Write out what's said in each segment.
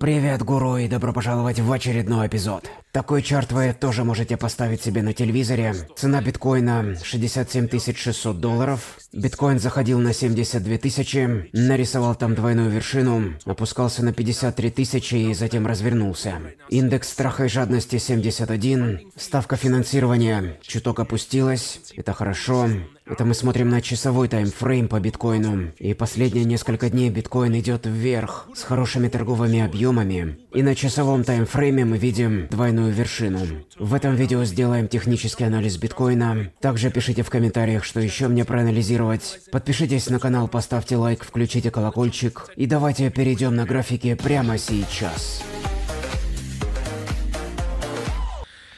Привет, гуру, и добро пожаловать в очередной эпизод. Такой чарт вы тоже можете поставить себе на телевизоре. Цена биткоина 67 600 долларов. Биткоин заходил на 72 тысячи, нарисовал там двойную вершину, опускался на 53 тысячи и затем развернулся. Индекс страха и жадности 71, ставка финансирования чуток опустилась, это хорошо. Это мы смотрим на часовой таймфрейм по биткоину. И последние несколько дней биткоин идет вверх с хорошими торговыми объемами. И на часовом таймфрейме мы видим двойную вершину. В этом видео сделаем технический анализ биткоина. Также пишите в комментариях, что еще мне проанализировать. Подпишитесь на канал, поставьте лайк, включите колокольчик. И давайте перейдем на графики прямо сейчас.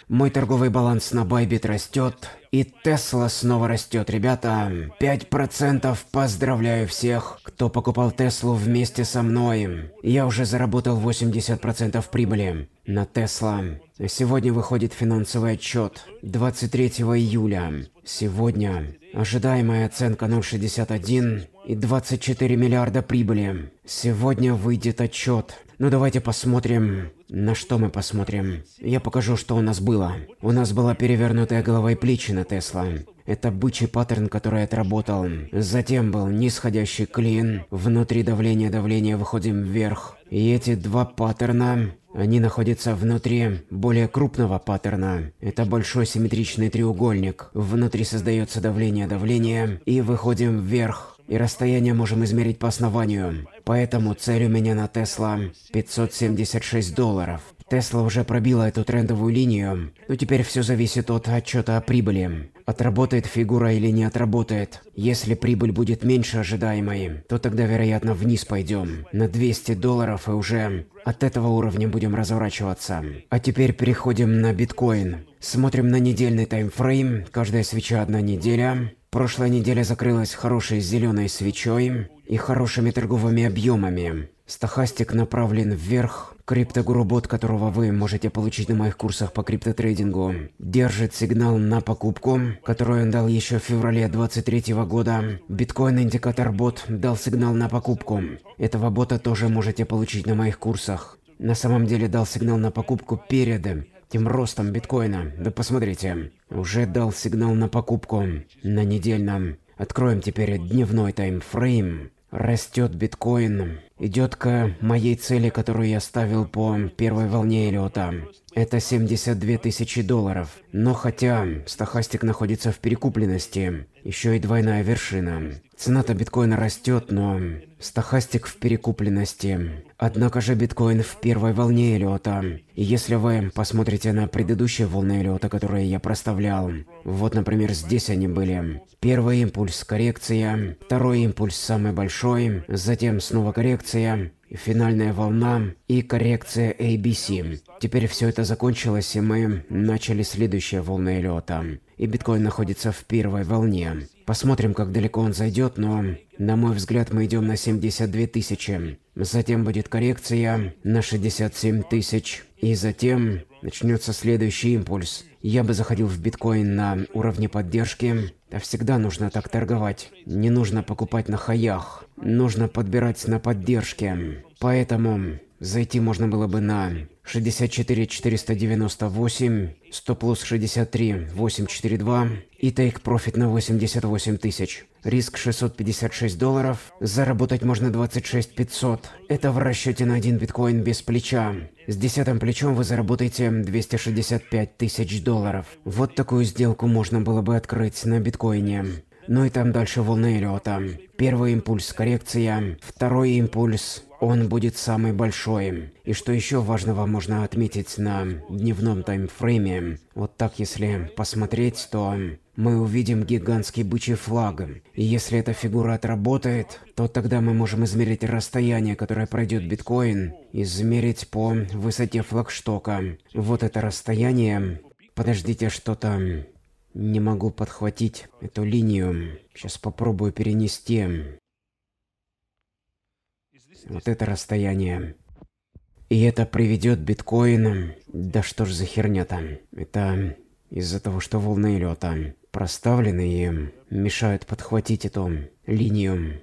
Мой торговый баланс на Байбит растет, и Тесла снова растет, ребята. 5% поздравляю всех, кто покупал Теслу вместе со мной. Я уже заработал 80% прибыли на Тесла. Сегодня выходит финансовый отчет 23 июля. Сегодня ожидаемая оценка 0,61 и 24 миллиарда прибыли. Сегодня выйдет отчет ну давайте посмотрим, на что мы посмотрим. Я покажу, что у нас было. У нас была перевернутая голова и плечи на Тесла. Это бычий паттерн, который отработал. Затем был нисходящий клин. Внутри давления, давления выходим вверх. И эти два паттерна, они находятся внутри более крупного паттерна. Это большой симметричный треугольник. Внутри создается давление, давления И выходим вверх и расстояние можем измерить по основанию. Поэтому цель у меня на Тесла 576 долларов. Тесла уже пробила эту трендовую линию, но теперь все зависит от отчета о прибыли. Отработает фигура или не отработает. Если прибыль будет меньше ожидаемой, то тогда, вероятно, вниз пойдем. На 200 долларов и уже от этого уровня будем разворачиваться. А теперь переходим на биткоин. Смотрим на недельный таймфрейм. Каждая свеча одна неделя. Прошлая неделя закрылась хорошей зеленой свечой и хорошими торговыми объемами. Стохастик направлен вверх. Криптогуру бот, которого вы можете получить на моих курсах по криптотрейдингу, держит сигнал на покупку, которую он дал еще в феврале 23 года. Биткоин индикатор бот дал сигнал на покупку. Этого бота тоже можете получить на моих курсах. На самом деле дал сигнал на покупку перед резким ростом биткоина. Да посмотрите, уже дал сигнал на покупку на недельном. Откроем теперь дневной таймфрейм. Растет биткоин. Идет к моей цели, которую я ставил по первой волне Элиота. Это 72 тысячи долларов. Но хотя стахастик находится в перекупленности, еще и двойная вершина. Цена-то биткоина растет, но стахастик в перекупленности. Однако же биткоин в первой волне Эллиота. И если вы посмотрите на предыдущие волны Эллиота, которые я проставлял, вот, например, здесь они были. Первый импульс – коррекция, второй импульс – самый большой, затем снова коррекция, финальная волна и коррекция ABC. Теперь все это закончилось, и мы начали следующие волны Эллиота и биткоин находится в первой волне. Посмотрим, как далеко он зайдет, но, на мой взгляд, мы идем на 72 тысячи. Затем будет коррекция на 67 тысяч. И затем начнется следующий импульс. Я бы заходил в биткоин на уровне поддержки. А всегда нужно так торговать. Не нужно покупать на хаях. Нужно подбирать на поддержке. Поэтому зайти можно было бы на 64 498, 100 плюс 63 842 и тейк профит на 88 тысяч. Риск 656 долларов, заработать можно 26 500. Это в расчете на один биткоин без плеча. С десятым плечом вы заработаете 265 тысяч долларов. Вот такую сделку можно было бы открыть на биткоине. Ну и там дальше волны Эллиота. Первый импульс – коррекция, второй импульс он будет самый большой. И что еще важного можно отметить на дневном таймфрейме, вот так если посмотреть, то мы увидим гигантский бычий флаг. И если эта фигура отработает, то тогда мы можем измерить расстояние, которое пройдет биткоин, измерить по высоте флагштока. Вот это расстояние... Подождите, что-то... Не могу подхватить эту линию. Сейчас попробую перенести вот это расстояние. И это приведет биткоин... Да что ж за херня там? Это из-за того, что волны лета проставлены и мешают подхватить эту линию.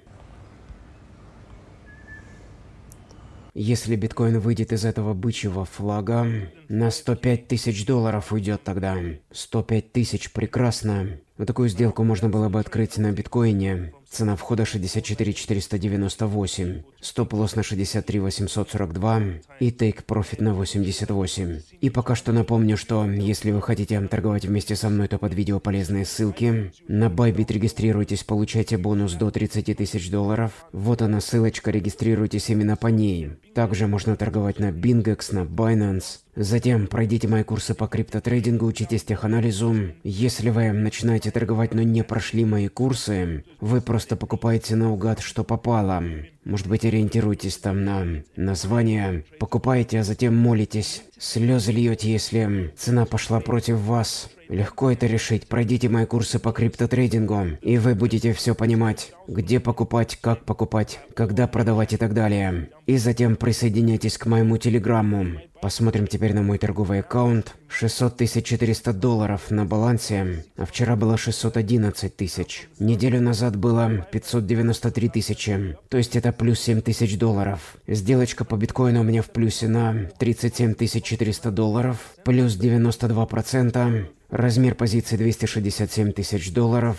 Если биткоин выйдет из этого бычьего флага, на 105 тысяч долларов уйдет тогда. 105 тысяч прекрасно. Но такую сделку можно было бы открыть на биткоине. Цена входа 64 498, стоп-лосс на 63 842 и тейк-профит на 88. И пока что напомню, что если вы хотите торговать вместе со мной, то под видео полезные ссылки. На Bybit регистрируйтесь, получайте бонус до 30 тысяч долларов. Вот она ссылочка, регистрируйтесь именно по ней. Также можно торговать на Bingex, на Binance, Затем пройдите мои курсы по криптотрейдингу, учитесь теханализу. Если вы начинаете торговать, но не прошли мои курсы, вы просто покупаете наугад, что попало. Может быть, ориентируйтесь там на название, покупаете, а затем молитесь. Слезы льете, если цена пошла против вас. Легко это решить. Пройдите мои курсы по криптотрейдингу, и вы будете все понимать. Где покупать, как покупать, когда продавать и так далее. И затем присоединяйтесь к моему телеграмму. Посмотрим теперь на мой торговый аккаунт. 600 400 долларов на балансе, а вчера было 611 тысяч. Неделю назад было 593 тысячи, то есть это плюс 7 тысяч долларов. Сделочка по биткоину у меня в плюсе на 37 400 долларов, плюс 92%. Размер позиции 267 тысяч долларов,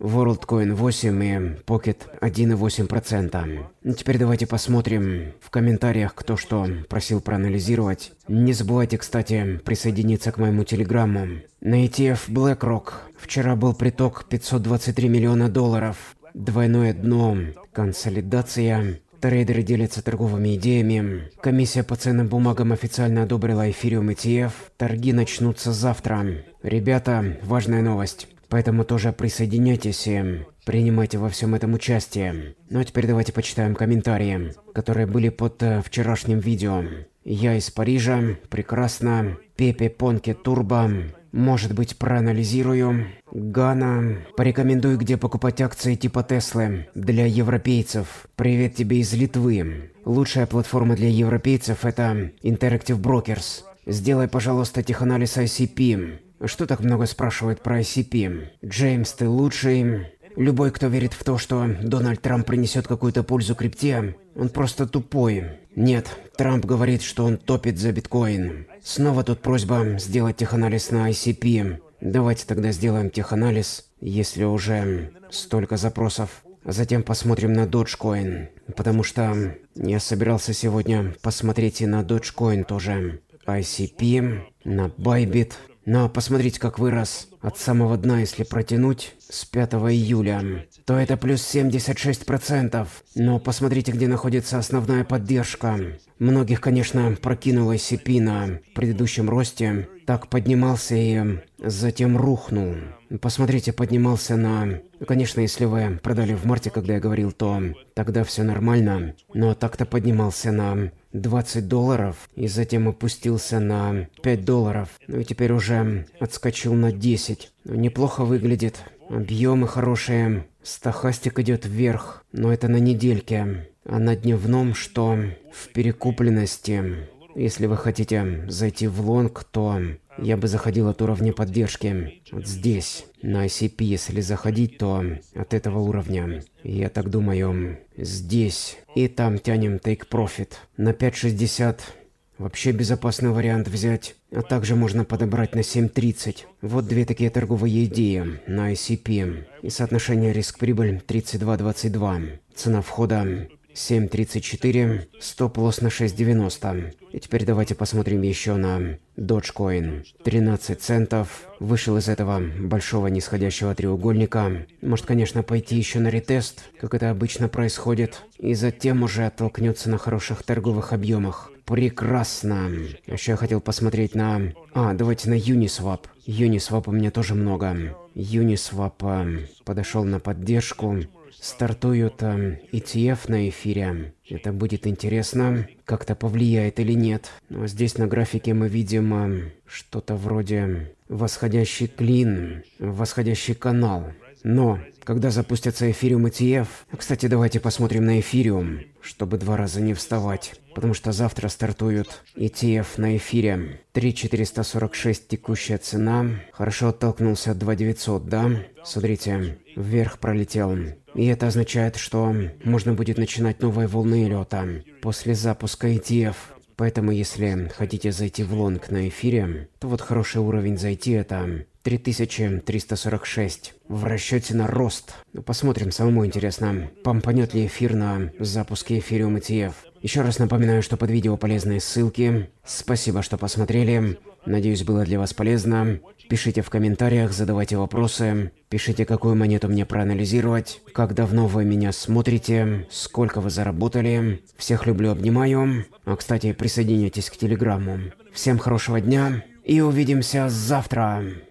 WorldCoin 8 и Pocket 1,8%. Теперь давайте посмотрим в комментариях, кто что просил проанализировать. Не забывайте, кстати, присоединиться к моему телеграмму. На ETF BlackRock вчера был приток 523 миллиона долларов. Двойное дно, консолидация, Трейдеры делятся торговыми идеями. Комиссия по ценным бумагам официально одобрила эфириум ETF. Торги начнутся завтра. Ребята, важная новость. Поэтому тоже присоединяйтесь и эм, принимайте во всем этом участие. Ну а теперь давайте почитаем комментарии, которые были под э, вчерашним видео. Я из Парижа, прекрасно. Пепе Понке Турбо, может быть, проанализирую. Гана, порекомендую, где покупать акции типа Теслы для европейцев. Привет тебе из Литвы. Лучшая платформа для европейцев это Interactive Brokers. Сделай, пожалуйста, теханализ ICP. Что так много спрашивают про ICP? Джеймс, ты лучший. Любой, кто верит в то, что Дональд Трамп принесет какую-то пользу крипте, он просто тупой. Нет, Трамп говорит, что он топит за биткоин. Снова тут просьба сделать теханализ на ICP. Давайте тогда сделаем теханализ, если уже столько запросов. А затем посмотрим на Dogecoin, потому что я собирался сегодня посмотреть и на Dogecoin тоже. ICP, на Bybit, но посмотрите, как вырос от самого дна, если протянуть с 5 июля, то это плюс 76%. Но посмотрите, где находится основная поддержка. Многих, конечно, прокинуло Сипина на предыдущем росте. Так поднимался и затем рухнул. Посмотрите, поднимался на... Конечно, если вы продали в марте, когда я говорил, то тогда все нормально. Но так-то поднимался на 20 долларов и затем опустился на 5 долларов. Ну и теперь уже отскочил на 10. Ну, неплохо выглядит. Объемы хорошие. Стахастик идет вверх, но это на недельке. А на дневном что? В перекупленности. Если вы хотите зайти в лонг, то я бы заходил от уровня поддержки. Вот здесь, на ICP, если заходить, то от этого уровня. Я так думаю, здесь. И там тянем Take Profit. На 5.60 вообще безопасный вариант взять. А также можно подобрать на 7.30. Вот две такие торговые идеи на ICP. И соотношение риск-прибыль 32.22. Цена входа 7.34, стоп-лосс на 6.90. И теперь давайте посмотрим еще на Dogecoin. 13 центов. Вышел из этого большого нисходящего треугольника. Может, конечно, пойти еще на ретест, как это обычно происходит. И затем уже оттолкнется на хороших торговых объемах. Прекрасно. А еще я хотел посмотреть на... А, давайте на Uniswap. Uniswap у меня тоже много. Uniswap э, подошел на поддержку стартуют э, эм, ETF на эфире. Это будет интересно, как-то повлияет или нет. Но здесь на графике мы видим эм, что-то вроде восходящий клин, восходящий канал. Но когда запустятся эфириум ETF, а, кстати, давайте посмотрим на эфириум, чтобы два раза не вставать, потому что завтра стартуют ETF на эфире. 3446 текущая цена. Хорошо оттолкнулся от 2900, да? Смотрите, вверх пролетел. И это означает, что можно будет начинать новые волны лета после запуска ETF. Поэтому, если хотите зайти в лонг на эфире, то вот хороший уровень зайти это 3346 в расчете на рост. Ну, посмотрим, самому интересно, помпанет ли эфир на запуске эфириум ETF. Еще раз напоминаю, что под видео полезные ссылки. Спасибо, что посмотрели. Надеюсь, было для вас полезно. Пишите в комментариях, задавайте вопросы, пишите, какую монету мне проанализировать, как давно вы меня смотрите, сколько вы заработали. Всех люблю, обнимаю. А, кстати, присоединяйтесь к Телеграмму. Всем хорошего дня и увидимся завтра.